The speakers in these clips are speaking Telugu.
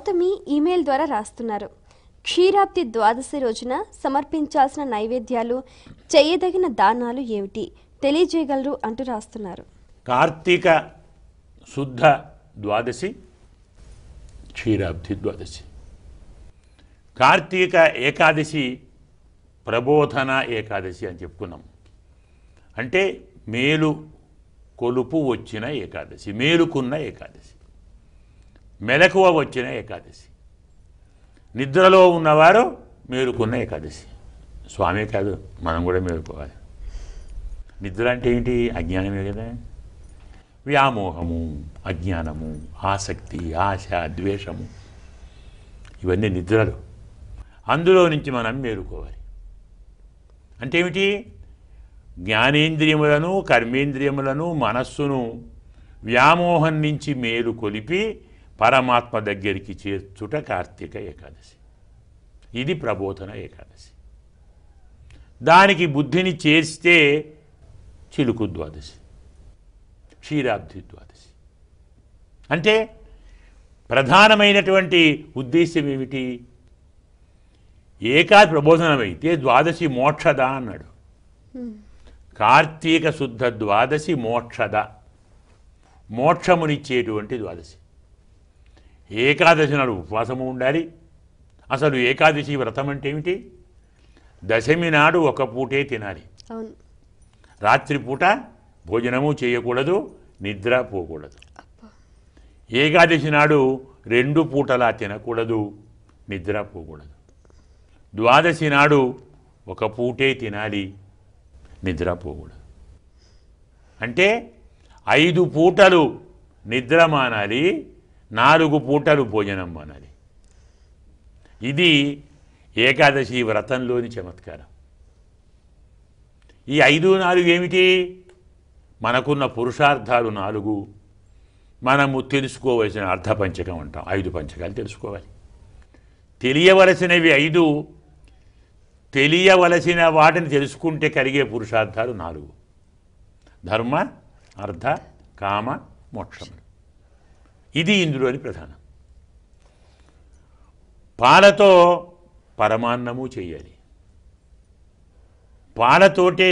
గౌతమి ఈమెయిల్ ద్వారా రాస్తున్నారు క్షీరాబ్ది ద్వాదశి రోజున సమర్పించాల్సిన నైవేద్యాలు చేయదగిన దానాలు ఏమిటి తెలియజేయగలరు అంటూ రాస్తున్నారు కార్తీక శుద్ధ ద్వాదశి క్షీరాబ్ది ద్వాదశి కార్తీక ఏకాదశి ప్రబోధన ఏకాదశి అని చెప్పుకున్నాం అంటే మేలు కొలుపు వచ్చిన ఏకాదశి మేలుకున్న ఏకాదశి మెలకువ వచ్చిన ఏకాదశి నిద్రలో ఉన్నవారు మేలుకున్న ఏకాదశి స్వామి కాదు మనం కూడా మేలుకోవాలి నిద్ర అంటే ఏంటి అజ్ఞానమే కదా వ్యామోహము అజ్ఞానము ఆసక్తి ఆశ ద్వేషము ఇవన్నీ నిద్రలు అందులో నుంచి మనం మేలుకోవాలి అంటే ఏమిటి జ్ఞానేంద్రియములను కర్మేంద్రియములను మనస్సును వ్యామోహం నుంచి మేలు కొలిపి పరమాత్మ దగ్గరికి చేర్చుట కార్తీక ఏకాదశి ఇది ప్రబోధన ఏకాదశి దానికి బుద్ధిని చేస్తే చిలుకు ద్వాదశి క్షీరాబ్ది ద్వాదశి అంటే ప్రధానమైనటువంటి ఉద్దేశ్యం ఏమిటి ఏకాది ప్రబోధనమైతే ద్వాదశి మోక్షద అన్నాడు కార్తీక శుద్ధ ద్వాదశి మోక్షద మోక్షమునిచ్చేటువంటి ద్వాదశి ఏకాదశి నాడు ఉపవాసము ఉండాలి అసలు ఏకాదశి వ్రతం అంటే ఏమిటి దశమి నాడు ఒక పూటే తినాలి రాత్రిపూట భోజనము చేయకూడదు నిద్ర పోకూడదు ఏకాదశి నాడు రెండు పూటలా తినకూడదు నిద్ర పోకూడదు ద్వాదశి నాడు ఒక పూటే తినాలి నిద్ర పోకూడదు అంటే ఐదు పూటలు నిద్ర మానాలి నాలుగు పూటలు భోజనం అనాలి ఇది ఏకాదశి వ్రతంలోని చమత్కారం ఈ ఐదు నాలుగు ఏమిటి మనకున్న పురుషార్థాలు నాలుగు మనము తెలుసుకోవలసిన అర్ధపంచకం అంటాం ఐదు పంచకాలు తెలుసుకోవాలి తెలియవలసినవి ఐదు తెలియవలసిన వాటిని తెలుసుకుంటే కలిగే పురుషార్థాలు నాలుగు ధర్మ అర్థ కామ మోక్షములు ఇది ఇంద్రుని ప్రధానం పాలతో పరమాన్నము చేయాలి పాలతోటే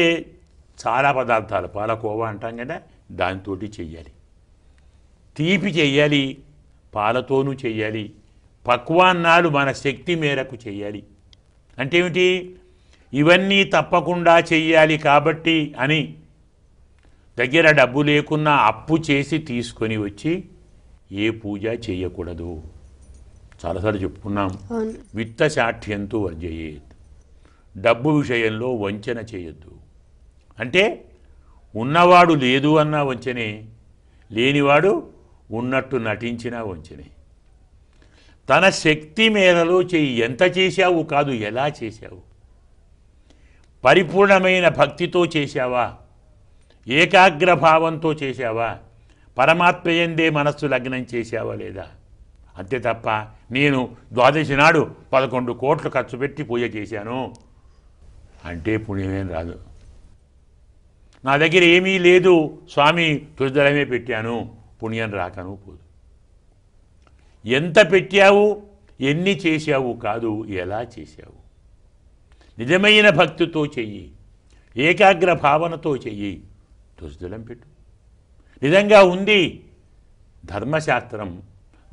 చాలా పదార్థాలు పాలకోవా అంటాం కదా దాంతో చెయ్యాలి తీపి చేయాలి పాలతోనూ చేయాలి పక్వాన్నాలు మన శక్తి మేరకు చేయాలి అంటే ఏమిటి ఇవన్నీ తప్పకుండా చెయ్యాలి కాబట్టి అని దగ్గర డబ్బు లేకున్నా అప్పు చేసి తీసుకొని వచ్చి ఏ పూజ చేయకూడదు చాలాసార్లు చెప్పుకున్నాం విత్త సాఠ్యంతో వంచేయద్దు డబ్బు విషయంలో వంచన చేయొద్దు అంటే ఉన్నవాడు లేదు అన్న వంచనే లేనివాడు ఉన్నట్టు నటించినా వంచనే తన శక్తి మేరలో చేయి ఎంత చేశావు కాదు ఎలా చేశావు పరిపూర్ణమైన భక్తితో చేశావా ఏకాగ్రభావంతో చేశావా పరమాత్మయందే మనస్సు లగ్నం చేసావా లేదా అంతే తప్ప నేను ద్వాదశి నాడు పదకొండు కోట్లు ఖర్చు పెట్టి పూజ చేశాను అంటే పుణ్యమేం రాదు నా దగ్గర ఏమీ లేదు స్వామి తుదలమే పెట్టాను పుణ్యం రాకను పోదు ఎంత పెట్టావు ఎన్ని చేశావు కాదు ఎలా చేశావు నిజమైన భక్తితో చెయ్యి ఏకాగ్ర భావనతో చెయ్యి తులదళం పెట్టు నిజంగా ఉంది ధర్మశాస్త్రం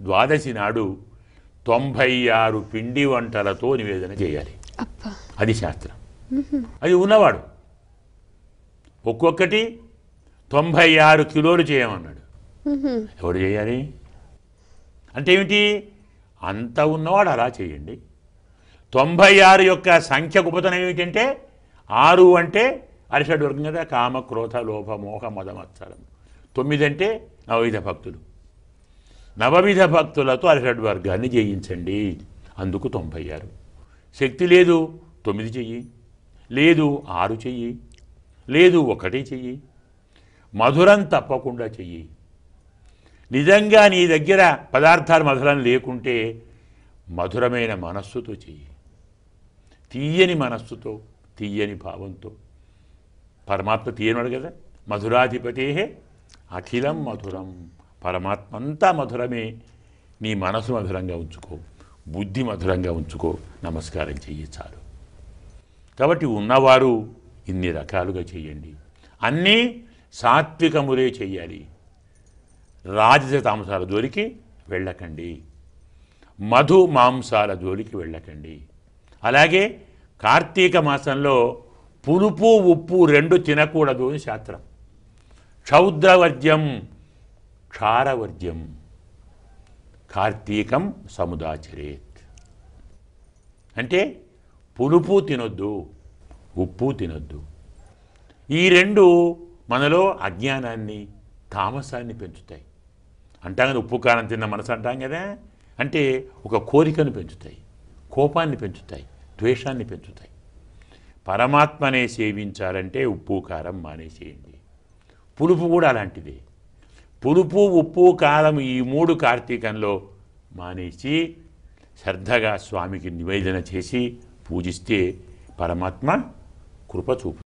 ద్వాదశి నాడు తొంభై ఆరు పిండి వంటలతో నివేదన చేయాలి అది శాస్త్రం అది ఉన్నవాడు ఒక్కొక్కటి తొంభై ఆరు కిలోలు చేయమన్నాడు ఎవడు చేయాలి అంటే ఏమిటి అంత ఉన్నవాడు అలా చేయండి తొంభై ఆరు యొక్క సంఖ్య గొప్పతనం ఏమిటంటే ఆరు అంటే అరిషడ్ వర్గం కదా కామ క్రోధ లోభ మోహ మదమత్సరం తొమ్మిదంటే నవవిధ భక్తులు నవవిధ భక్తులతో అరసటి వర్గాన్ని జయించండి అందుకు తొంభై ఆరు శక్తి లేదు తొమ్మిది చెయ్యి లేదు ఆరు చెయ్యి లేదు ఒకటి చెయ్యి మధురం తప్పకుండా చెయ్యి నిజంగా నీ దగ్గర పదార్థాలు మధురం లేకుంటే మధురమైన మనస్సుతో చెయ్యి తీయని మనస్సుతో తీయని భావంతో పరమాత్మ తీయనడు కదా మధురాధిపతే అఖిలం మధురం పరమాత్మ అంతా మధురమే నీ మనసు మధురంగా ఉంచుకో బుద్ధి మధురంగా ఉంచుకో నమస్కారం చెయ్యి చాలు కాబట్టి ఉన్నవారు ఇన్ని రకాలుగా చేయండి అన్నీ సాత్వికములే చేయాలి రాజస తామసాల జోలికి వెళ్ళకండి మధు మాంసాల జోలికి వెళ్ళకండి అలాగే కార్తీక మాసంలో పులుపు ఉప్పు రెండు తినకూడదు అని శాస్త్రం క్షౌద్రవర్జ్యం క్షారవర్జ్యం కార్తీకం సముదాచరేత్ అంటే పులుపు తినొద్దు ఉప్పు తినొద్దు ఈ రెండు మనలో అజ్ఞానాన్ని తామసాన్ని పెంచుతాయి అంటాం కదా ఉప్పు కారం తిన్న మనసు అంటాం కదా అంటే ఒక కోరికను పెంచుతాయి కోపాన్ని పెంచుతాయి ద్వేషాన్ని పెంచుతాయి పరమాత్మనే సేవించాలంటే ఉప్పు కారం మానేసేయండి పులుపు కూడా అలాంటిది పులుపు ఉప్పు కారం ఈ మూడు కార్తీకంలో మానేసి శ్రద్ధగా స్వామికి నివేదన చేసి పూజిస్తే పరమాత్మ కృప చూపు